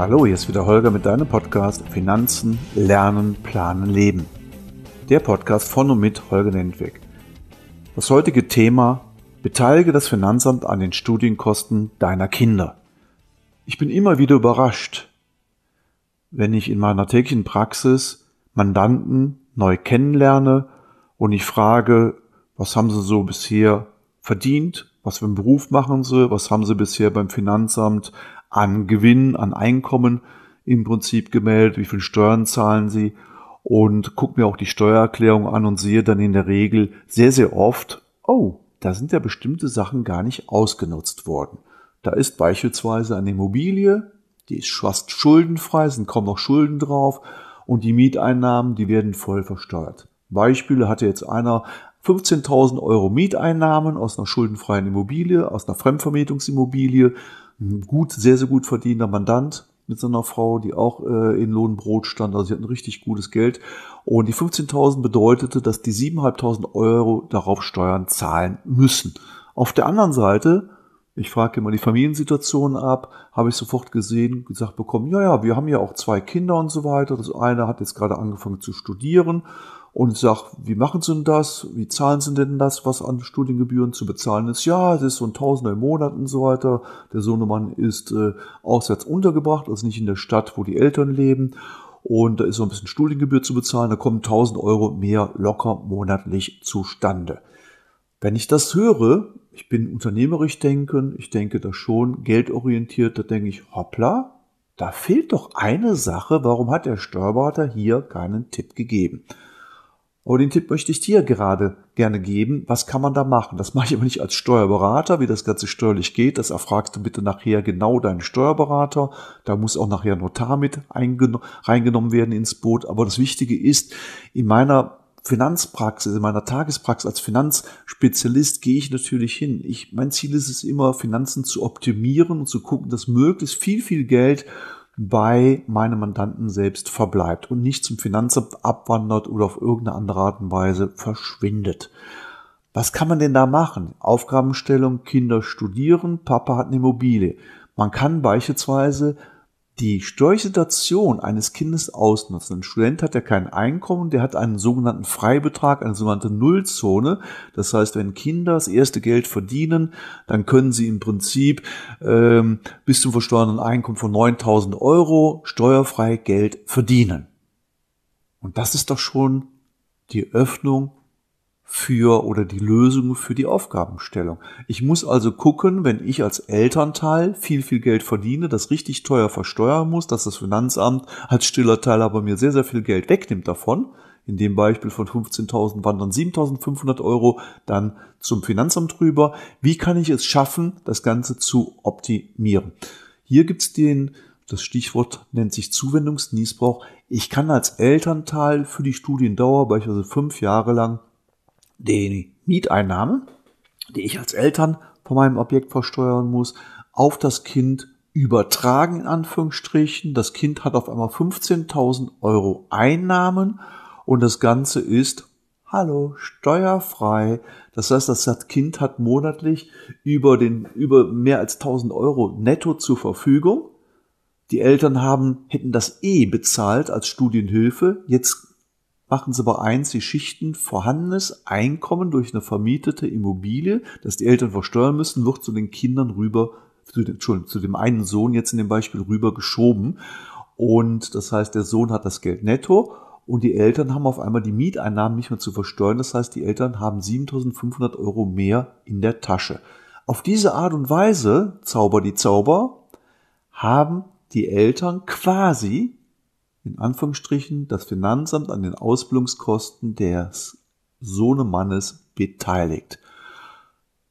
Hallo, hier ist wieder Holger mit deinem Podcast Finanzen, Lernen, Planen, Leben. Der Podcast von und mit Holger Nentweg. Das heutige Thema Beteilige das Finanzamt an den Studienkosten deiner Kinder. Ich bin immer wieder überrascht, wenn ich in meiner täglichen Praxis Mandanten neu kennenlerne und ich frage, was haben sie so bisher verdient, was für einen Beruf machen sie, was haben sie bisher beim Finanzamt an Gewinn, an Einkommen im Prinzip gemeldet, wie viel Steuern zahlen sie und gucke mir auch die Steuererklärung an und sehe dann in der Regel sehr, sehr oft, oh, da sind ja bestimmte Sachen gar nicht ausgenutzt worden. Da ist beispielsweise eine Immobilie, die ist fast schuldenfrei, sind kaum noch Schulden drauf und die Mieteinnahmen, die werden voll versteuert. Beispiele hatte jetzt einer 15.000 Euro Mieteinnahmen aus einer schuldenfreien Immobilie, aus einer Fremdvermietungsimmobilie, gut, sehr, sehr gut verdienender Mandant mit seiner Frau, die auch äh, in Lohnbrot stand. Also sie hatten richtig gutes Geld. Und die 15.000 bedeutete, dass die 7.500 Euro darauf Steuern zahlen müssen. Auf der anderen Seite, ich frage immer die Familiensituation ab, habe ich sofort gesehen, gesagt bekommen, ja, ja, wir haben ja auch zwei Kinder und so weiter. Das eine hat jetzt gerade angefangen zu studieren und sage, wie machen Sie denn das? Wie zahlen Sie denn das, was an Studiengebühren zu bezahlen ist? Ja, es ist so ein Tausender im Monat und so weiter. Der Sohnemann ist äh, auswärts untergebracht, also nicht in der Stadt, wo die Eltern leben. Und da ist so ein bisschen Studiengebühr zu bezahlen. Da kommen 1000 Euro mehr locker monatlich zustande. Wenn ich das höre, ich bin unternehmerisch denken, ich denke das schon, geldorientiert, da denke ich, hoppla, da fehlt doch eine Sache, warum hat der Steuerberater hier keinen Tipp gegeben? Aber den Tipp möchte ich dir gerade gerne geben. Was kann man da machen? Das mache ich aber nicht als Steuerberater, wie das Ganze steuerlich geht. Das erfragst du bitte nachher genau deinen Steuerberater. Da muss auch nachher Notar mit reingenommen werden ins Boot. Aber das Wichtige ist, in meiner Finanzpraxis, in meiner Tagespraxis als Finanzspezialist gehe ich natürlich hin. Ich, mein Ziel ist es immer, Finanzen zu optimieren und zu gucken, dass möglichst viel, viel Geld bei meinem Mandanten selbst verbleibt und nicht zum Finanzamt abwandert oder auf irgendeine andere Art und Weise verschwindet. Was kann man denn da machen? Aufgabenstellung, Kinder studieren, Papa hat eine Immobilie. Man kann beispielsweise die Steuersituation eines Kindes ausnutzen. Ein Student hat ja kein Einkommen, der hat einen sogenannten Freibetrag, eine sogenannte Nullzone. Das heißt, wenn Kinder das erste Geld verdienen, dann können sie im Prinzip ähm, bis zum versteuernden Einkommen von 9000 Euro steuerfrei Geld verdienen. Und das ist doch schon die Öffnung für oder die Lösung für die Aufgabenstellung. Ich muss also gucken, wenn ich als Elternteil viel, viel Geld verdiene, das richtig teuer versteuern muss, dass das Finanzamt als stiller Teil aber mir sehr, sehr viel Geld wegnimmt davon. In dem Beispiel von 15.000 wandern 7.500 Euro dann zum Finanzamt rüber. Wie kann ich es schaffen, das Ganze zu optimieren? Hier gibt's den das Stichwort nennt sich Zuwendungsniesbrauch. Ich kann als Elternteil für die Studiendauer beispielsweise fünf Jahre lang die Mieteinnahme, die ich als Eltern von meinem Objekt versteuern muss, auf das Kind übertragen, in Anführungsstrichen. Das Kind hat auf einmal 15.000 Euro Einnahmen und das Ganze ist, hallo, steuerfrei. Das heißt, das Kind hat monatlich über den, über mehr als 1.000 Euro netto zur Verfügung. Die Eltern haben, hätten das eh bezahlt als Studienhilfe. Jetzt machen sie bei eins die Schichten vorhandenes Einkommen durch eine vermietete Immobilie, das die Eltern versteuern müssen, wird zu den Kindern rüber, zu, den, Entschuldigung, zu dem einen Sohn jetzt in dem Beispiel rüber geschoben. Und das heißt, der Sohn hat das Geld netto und die Eltern haben auf einmal die Mieteinnahmen nicht mehr zu versteuern. Das heißt, die Eltern haben 7500 Euro mehr in der Tasche. Auf diese Art und Weise, Zauber die Zauber, haben die Eltern quasi in Anführungsstrichen das Finanzamt an den Ausbildungskosten des Sohnemannes beteiligt.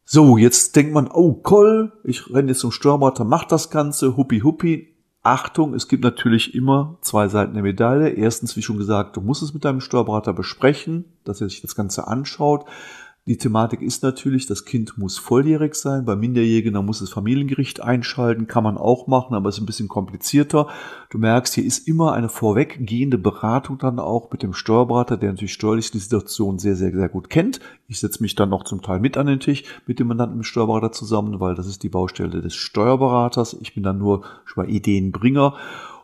So, jetzt denkt man, oh Koll, ich renne jetzt zum Steuerberater, mach das Ganze, huppi huppi. Achtung, es gibt natürlich immer zwei Seiten der Medaille. Erstens, wie schon gesagt, du musst es mit deinem Steuerberater besprechen, dass er sich das Ganze anschaut. Die Thematik ist natürlich, das Kind muss volljährig sein. Bei Minderjährigen, da muss das Familiengericht einschalten, kann man auch machen, aber ist ein bisschen komplizierter. Du merkst, hier ist immer eine vorweggehende Beratung dann auch mit dem Steuerberater, der natürlich steuerlich die Situation sehr, sehr, sehr gut kennt. Ich setze mich dann noch zum Teil mit an den Tisch mit dem Mandanten im Steuerberater zusammen, weil das ist die Baustelle des Steuerberaters. Ich bin dann nur schon mal Ideenbringer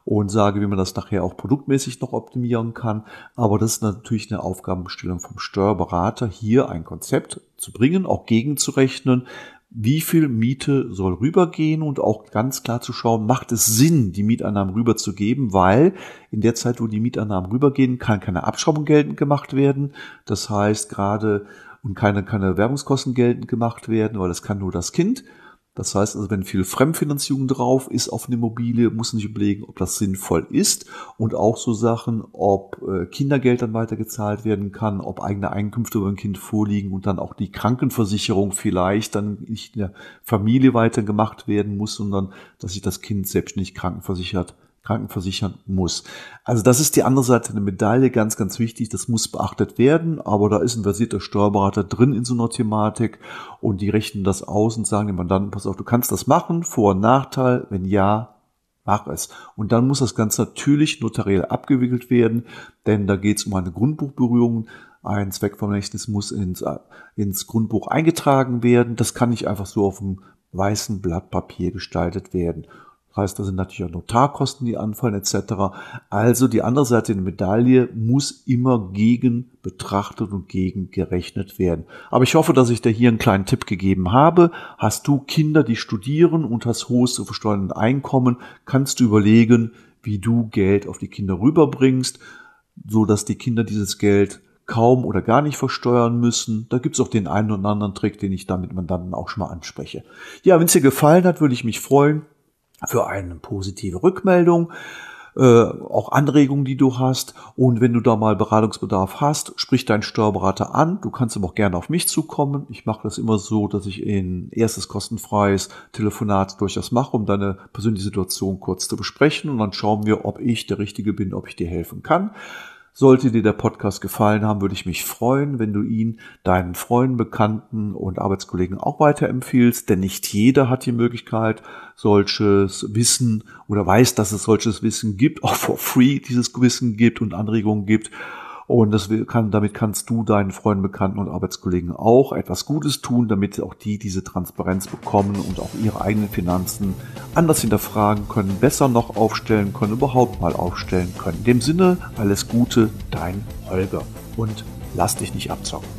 und sage, wie man das nachher auch produktmäßig noch optimieren kann. Aber das ist natürlich eine Aufgabenstellung vom Steuerberater, hier ein Konzept zu bringen, auch gegenzurechnen, wie viel Miete soll rübergehen und auch ganz klar zu schauen, macht es Sinn, die Mietannahmen rüberzugeben, weil in der Zeit, wo die Mietannahmen rübergehen, kann keine Abschraubung geltend gemacht werden. Das heißt gerade und keine, keine Werbungskosten geltend gemacht werden, weil das kann nur das Kind. Das heißt also, wenn viel Fremdfinanzierung drauf ist auf eine Immobilie, muss man sich überlegen, ob das sinnvoll ist und auch so Sachen, ob äh, Kindergeld dann weitergezahlt werden kann, ob eigene Einkünfte über ein Kind vorliegen und dann auch die Krankenversicherung vielleicht dann nicht in der Familie weitergemacht werden muss, sondern dass sich das Kind selbstständig krankenversichert krankenversichern muss. Also das ist die andere Seite der Medaille, ganz, ganz wichtig. Das muss beachtet werden, aber da ist ein versierter Steuerberater drin in so einer Thematik und die rechnen das aus und sagen dem Mandanten, pass auf, du kannst das machen, Vor- und Nachteil, wenn ja, mach es. Und dann muss das Ganze natürlich notariell abgewickelt werden, denn da geht es um eine Grundbuchberührung. Ein Zweckvermächtnis muss ins, äh, ins Grundbuch eingetragen werden. Das kann nicht einfach so auf dem weißen Blatt Papier gestaltet werden heißt, da sind natürlich auch Notarkosten, die anfallen etc. Also die andere Seite der Medaille muss immer gegen betrachtet und gegen gerechnet werden. Aber ich hoffe, dass ich dir hier einen kleinen Tipp gegeben habe. Hast du Kinder, die studieren und hast hohes zu versteuerndes Einkommen, kannst du überlegen, wie du Geld auf die Kinder rüberbringst, so dass die Kinder dieses Geld kaum oder gar nicht versteuern müssen. Da gibt's auch den einen oder anderen Trick, den ich da mit Mandanten auch schon mal anspreche. Ja, wenn es dir gefallen hat, würde ich mich freuen, für eine positive Rückmeldung, äh, auch Anregungen, die du hast. Und wenn du da mal Beratungsbedarf hast, sprich deinen Steuerberater an. Du kannst aber auch gerne auf mich zukommen. Ich mache das immer so, dass ich ein erstes kostenfreies Telefonat durchaus mache, um deine persönliche Situation kurz zu besprechen. Und dann schauen wir, ob ich der Richtige bin, ob ich dir helfen kann. Sollte dir der Podcast gefallen haben, würde ich mich freuen, wenn du ihn deinen Freunden, Bekannten und Arbeitskollegen auch weiterempfiehlst, denn nicht jeder hat die Möglichkeit, solches Wissen oder weiß, dass es solches Wissen gibt, auch for free dieses Wissen gibt und Anregungen gibt. Und das kann, damit kannst du deinen Freunden, Bekannten und Arbeitskollegen auch etwas Gutes tun, damit auch die diese Transparenz bekommen und auch ihre eigenen Finanzen anders hinterfragen können, besser noch aufstellen können, überhaupt mal aufstellen können. In dem Sinne, alles Gute, dein Holger. Und lass dich nicht abzocken.